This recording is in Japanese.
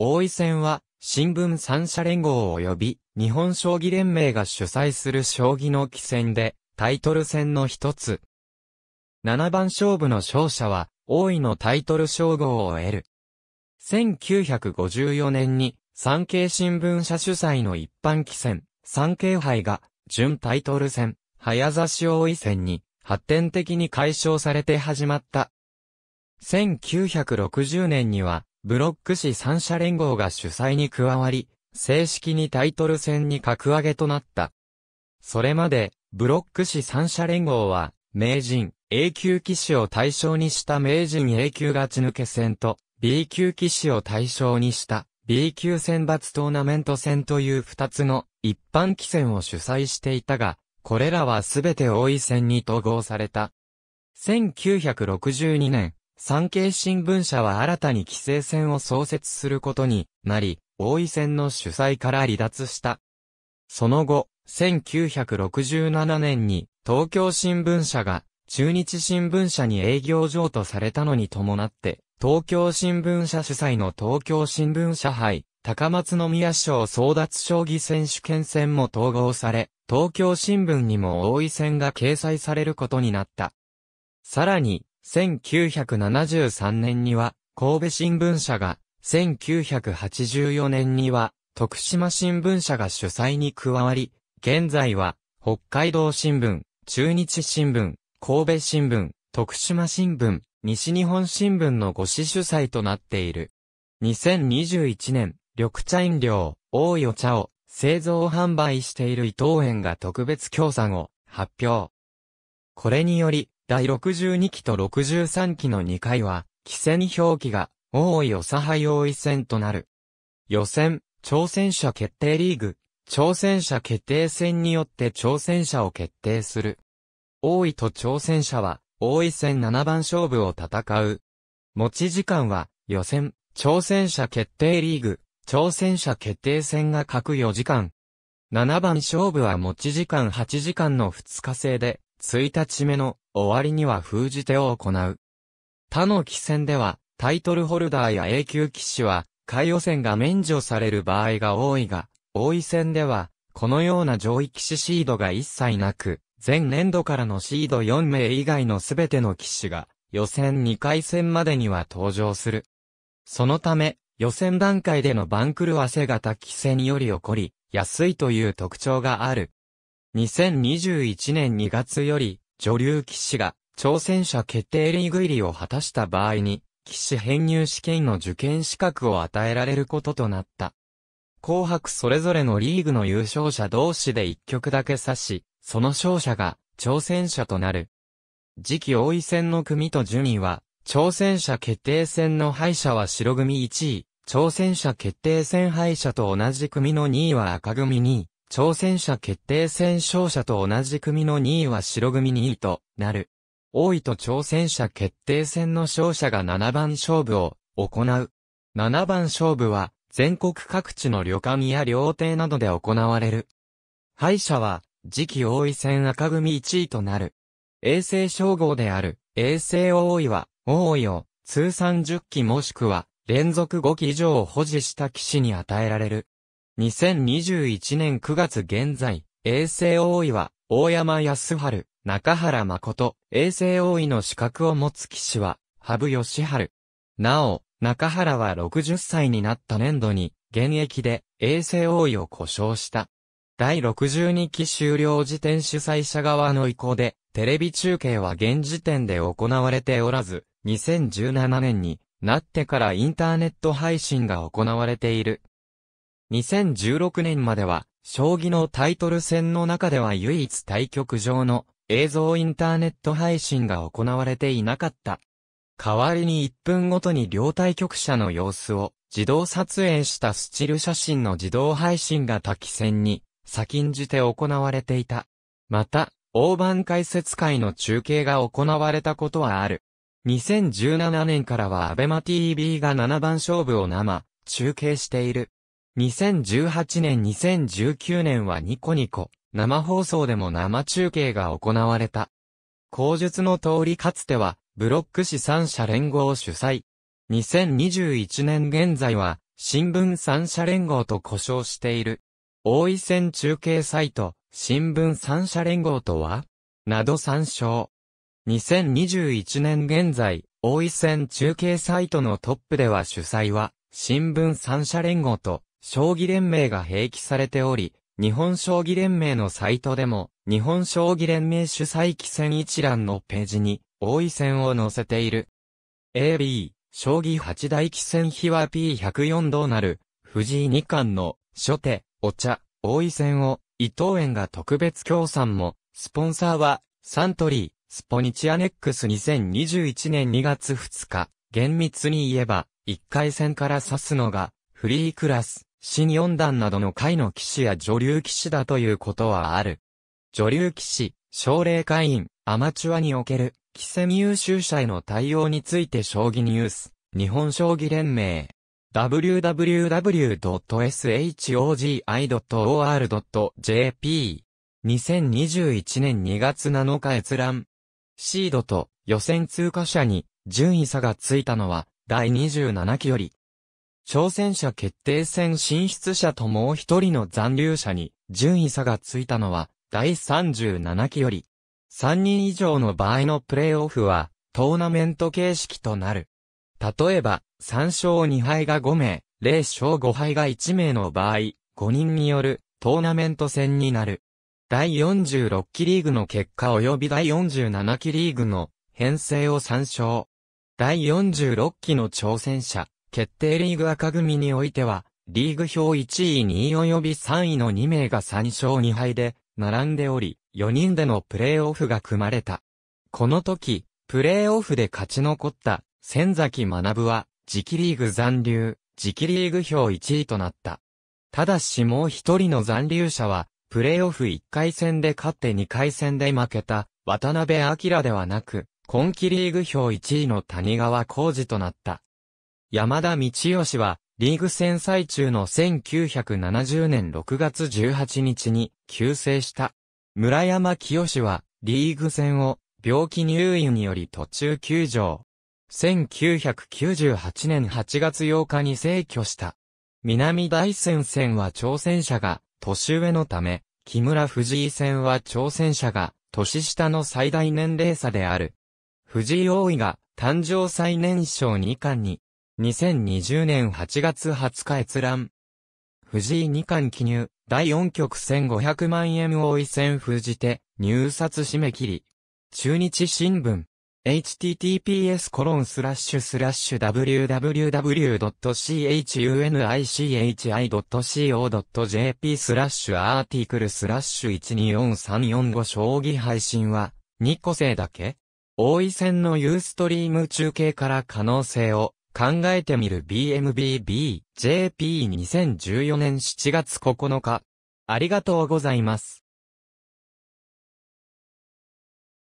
王位戦は、新聞三社連合及び、日本将棋連盟が主催する将棋の棋戦で、タイトル戦の一つ。七番勝負の勝者は、王位のタイトル称号を得る。1954年に、産経新聞社主催の一般棋戦、産経杯が、準タイトル戦、早指し王位戦に、発展的に解消されて始まった。1960年には、ブロック市三者連合が主催に加わり、正式にタイトル戦に格上げとなった。それまで、ブロック市三者連合は、名人、A 級騎士を対象にした名人 A 級勝ち抜け戦と、B 級騎士を対象にした B 級選抜トーナメント戦という二つの一般棋戦を主催していたが、これらはすべて王位戦に統合された。1962年、産経新聞社は新たに規制線を創設することになり、大井線の主催から離脱した。その後、1967年に東京新聞社が中日新聞社に営業譲渡されたのに伴って、東京新聞社主催の東京新聞社杯、高松宮賞争奪将棋選手権戦も統合され、東京新聞にも大井線が掲載されることになった。さらに、1973年には、神戸新聞社が、1984年には、徳島新聞社が主催に加わり、現在は、北海道新聞、中日新聞、神戸新聞、徳島新聞、西日本新聞のご支主催となっている。2021年、緑茶飲料、大与茶を製造販売している伊藤園が特別協賛を発表。これにより、第62期と63期の2回は、規戦表記が、王位おは配王位戦となる。予選、挑戦者決定リーグ、挑戦者決定戦によって挑戦者を決定する。王位と挑戦者は、王位戦7番勝負を戦う。持ち時間は、予選、挑戦者決定リーグ、挑戦者決定戦が各4時間。7番勝負は持ち時間8時間の2日制で、1日目の終わりには封じ手を行う。他の棋戦では、タイトルホルダーや A 級棋士は、海予選が免除される場合が多いが、王位戦では、このような上位棋士シードが一切なく、前年度からのシード4名以外のすべての棋士が、予選2回戦までには登場する。そのため、予選段階での番狂わせ型棋戦より起こり、安いという特徴がある。2021年2月より、女流騎士が挑戦者決定リーグ入りを果たした場合に、騎士編入試験の受験資格を与えられることとなった。紅白それぞれのリーグの優勝者同士で一局だけ指し、その勝者が挑戦者となる。次期王位戦の組と順位は、挑戦者決定戦の敗者は白組1位、挑戦者決定戦敗者と同じ組の2位は赤組2位、挑戦者決定戦勝者と同じ組の2位は白組2位となる。王位と挑戦者決定戦の勝者が7番勝負を行う。7番勝負は全国各地の旅館や料亭などで行われる。敗者は次期王位戦赤組1位となる。衛星称号である衛星王位は王位を通算10期もしくは連続5期以上を保持した騎士に与えられる。2021年9月現在、衛星王位は、大山康春、中原誠、衛星王位の資格を持つ騎士は、羽生義春。なお、中原は60歳になった年度に、現役で、衛星王位を故障した。第62期終了時点主催者側の意向で、テレビ中継は現時点で行われておらず、2017年になってからインターネット配信が行われている。2016年までは、将棋のタイトル戦の中では唯一対局場の映像インターネット配信が行われていなかった。代わりに1分ごとに両対局者の様子を自動撮影したスチル写真の自動配信が多機戦に先んじて行われていた。また、大盤解説会の中継が行われたことはある。2017年からは ABEMATV が7番勝負を生、中継している。2018年2019年はニコニコ、生放送でも生中継が行われた。口述の通りかつては、ブロック市三社連合を主催。2021年現在は、新聞三社連合と呼称している。大井線中継サイト、新聞三社連合とはなど参照。2021年現在、大井線中継サイトのトップでは主催は、新聞三社連合と、将棋連盟が併記されており、日本将棋連盟のサイトでも、日本将棋連盟主催棋戦一覧のページに、王位戦を載せている。AB、将棋八大棋戦秘話 P104 どうなる、藤井二冠の、初手、お茶、王位戦を、伊藤園が特別協賛も、スポンサーは、サントリー、スポニチアネックス2021年2月2日、厳密に言えば、1回戦から指すのが、フリークラス、新四段などの会の騎士や女流騎士だということはある。女流騎士、奨励会員、アマチュアにおける、棋戦優秀者への対応について将棋ニュース、日本将棋連盟。www.shogi.or.jp 2021年2月7日閲覧。シードと予選通過者に順位差がついたのは第27期より挑戦者決定戦進出者ともう一人の残留者に順位差がついたのは第37期より3人以上の場合のプレーオフはトーナメント形式となる。例えば3勝2敗が5名、0勝5敗が1名の場合5人によるトーナメント戦になる。第46期リーグの結果及び第47期リーグの編成を参照。第46期の挑戦者、決定リーグ赤組においては、リーグ表1位2位及び3位の2名が3勝2敗で、並んでおり、4人でのプレーオフが組まれた。この時、プレーオフで勝ち残った、千崎学は、次期リーグ残留、次期リーグ表1位となった。ただしもう一人の残留者は、プレーオフ1回戦で勝って2回戦で負けた、渡辺明ではなく、今季リーグ表1位の谷川浩二となった。山田道義は、リーグ戦最中の1970年6月18日に急成した。村山清は、リーグ戦を病気入院により途中休場。1998年8月8日に逝去した。南大戦線は挑戦者が年上のため、木村藤井戦は挑戦者が年下の最大年齢差である。藤井王位が誕生最年少2冠に2020年8月20日閲覧。藤井二冠記入、第4局1500万円王位戦封じて、入札締め切り。中日新聞。https コロンスラッシュスラッシュ www.chunichi.co.jp スラッシュアーティクルスラッシュ124345将棋配信は、2個性だけ王位戦のユーストリーム中継から可能性を考えてみる BMBB、JP2014 年7月9日。ありがとうございます。